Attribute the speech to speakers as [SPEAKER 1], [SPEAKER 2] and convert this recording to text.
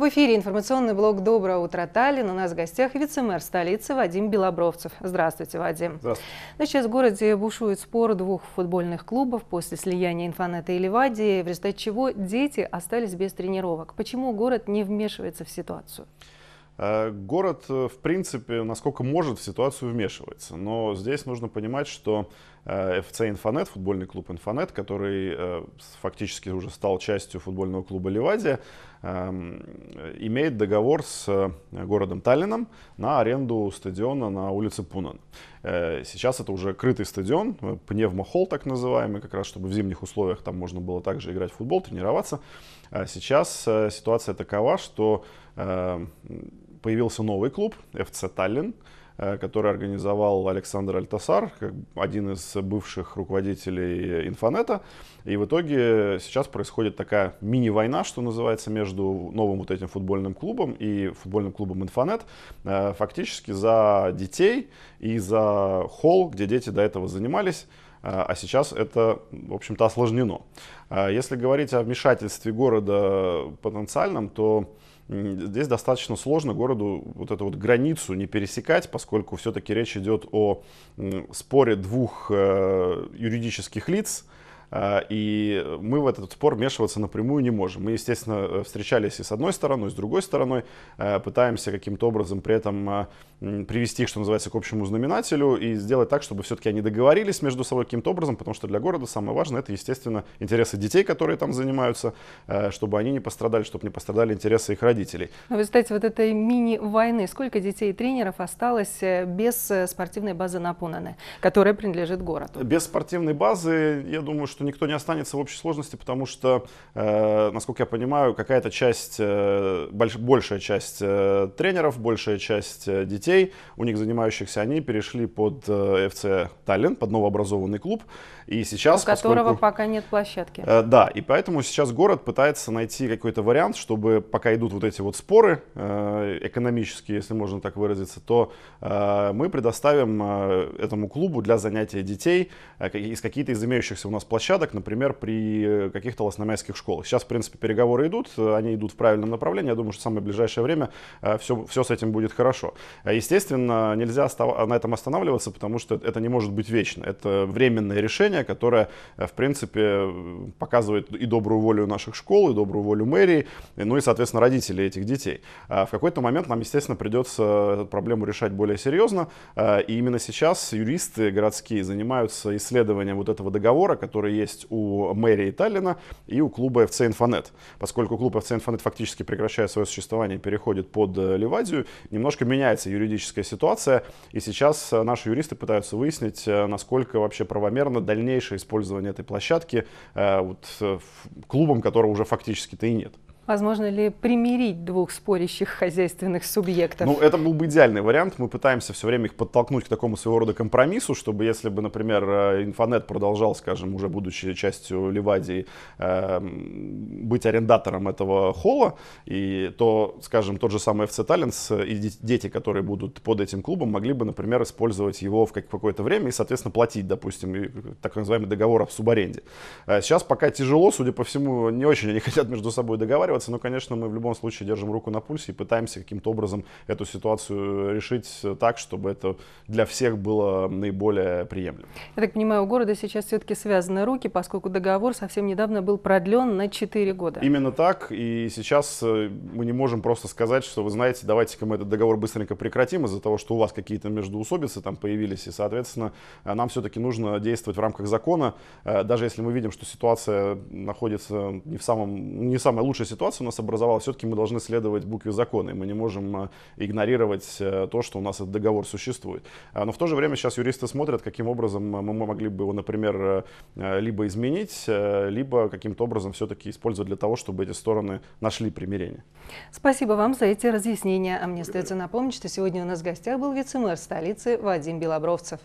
[SPEAKER 1] В эфире информационный блог «Доброе утро, Таллин». У нас в гостях вице-мэр столицы Вадим Белобровцев. Здравствуйте, Вадим. Здравствуйте. Ну, сейчас в городе бушует спор двух футбольных клубов после слияния «Инфанета» и «Ливадии», в результате чего дети остались без тренировок. Почему город не вмешивается в ситуацию?
[SPEAKER 2] Э, город, э, в принципе, насколько может, в ситуацию вмешивается. Но здесь нужно понимать, что FC э, Инфонет, футбольный клуб Инфонет, который фактически уже стал частью футбольного клуба Левадия, эм, имеет договор с городом Таллином на аренду стадиона на улице Пунан. Сейчас это уже крытый стадион, пневмохол, так называемый, как раз чтобы в зимних условиях там можно было также играть в футбол, тренироваться. А сейчас ситуация такова, что появился новый клуб, ФЦ Таллин, э, который организовал Александр Альтасар, один из бывших руководителей Инфонета. И в итоге сейчас происходит такая мини-война, что называется, между новым вот этим футбольным клубом и футбольным клубом Инфонет. Э, фактически за детей и за холл, где дети до этого занимались э, а сейчас это, в общем-то, осложнено. Если говорить о вмешательстве города потенциальном, то Здесь достаточно сложно городу вот эту вот границу не пересекать, поскольку все-таки речь идет о споре двух э, юридических лиц, а, и мы в этот спор вмешиваться напрямую не можем. Мы, естественно, э, встречались и с одной стороной, и с другой стороной, э, пытаемся каким-то образом при этом а, привести их, что называется, к общему знаменателю и сделать так, чтобы все-таки они договорились между собой каким-то образом, потому что для города самое важное это, естественно, интересы детей, которые там занимаются, э, чтобы они не пострадали, чтобы не пострадали интересы их родителей.
[SPEAKER 1] А в результате вот этой мини-войны сколько детей и тренеров осталось без спортивной базы Напунаны,
[SPEAKER 2] которая принадлежит городу? Без спортивной базы, я думаю, что что никто не останется в общей сложности, потому что, э, насколько я понимаю, какая-то часть, э, больш, большая часть э, тренеров, большая часть э, детей, у них занимающихся, они перешли под э, FC Таллин, под новообразованный клуб. И сейчас, у которого
[SPEAKER 1] пока нет площадки. Э,
[SPEAKER 2] да, и поэтому сейчас город пытается найти какой-то вариант, чтобы пока идут вот эти вот споры э, экономические, если можно так выразиться, то э, мы предоставим э, этому клубу для занятия детей э, из какие-то из имеющихся у нас площадок площадок, например, при э, каких-то лосномайских школах. Сейчас, в принципе, переговоры идут, э, они идут в правильном направлении. Я думаю, что в самое ближайшее время все, э, все с этим будет хорошо. А, естественно, нельзя на этом останавливаться, потому что это не может быть вечно. Это временное решение, которое, в принципе, показывает и добрую волю наших школ, и добрую волю мэрии, ну и, соответственно, родителей этих детей. А, в какой-то момент нам, естественно, придется эту проблему решать более серьезно. А, и именно сейчас юристы городские занимаются исследованием вот этого договора, который есть у мэрии Таллина и у клуба FC Infonet. Поскольку клуб FC Infonet фактически прекращает свое существование и переходит под э, Левадию, немножко меняется юридическая ситуация. И сейчас э, наши юристы пытаются выяснить, э, насколько вообще правомерно дальнейшее использование этой площадки вот, клубом, которого уже фактически-то и нет.
[SPEAKER 1] Возможно ли примирить двух спорящих хозяйственных субъектов? Ну, это
[SPEAKER 2] был бы идеальный вариант. Мы пытаемся все время их подтолкнуть к такому своего рода компромиссу, чтобы если бы, например, э, Инфонет продолжал, скажем, уже будучи частью Ливадии, э, быть арендатором этого холла, и то, скажем, тот же самый FC Talents и дети, которые будут под этим клубом, могли бы, например, использовать его в какое-то время и, соответственно, платить, допустим, э, так называемый договор об субаренде. Сейчас пока тяжело, судя по всему, не очень они хотят между собой договариваться, договариваться, но, конечно, мы в любом случае держим руку на пульсе и пытаемся каким-то образом эту ситуацию э, решить так, чтобы это для всех было наиболее приемлемо.
[SPEAKER 1] Я так понимаю, у города сейчас все-таки связаны руки, поскольку договор совсем недавно был продлен на 4 года.
[SPEAKER 2] Именно так, и сейчас э, мы не можем просто сказать, что, вы знаете, давайте-ка мы этот договор быстренько прекратим из-за того, что у вас какие-то междуусобицы там появились, и, соответственно, э, нам все-таки нужно действовать в рамках закона, даже если мы видим, что ситуация находится не в, самом, не в самой лучшей ситуации, ситуация у нас образовалась, все-таки мы должны следовать букве закона, и мы не можем а, игнорировать э, то, что у нас этот договор существует. А, но в то же время сейчас юристы смотрят, каким образом а, мы могли бы его, например, э, либо изменить, э, либо каким-то образом все-таки использовать для того, чтобы эти стороны нашли примирение.
[SPEAKER 1] Спасибо вам за эти разъяснения. А мне остается напомнить, что сегодня у нас в гостях был вице-мэр столицы Вадим Белобровцев.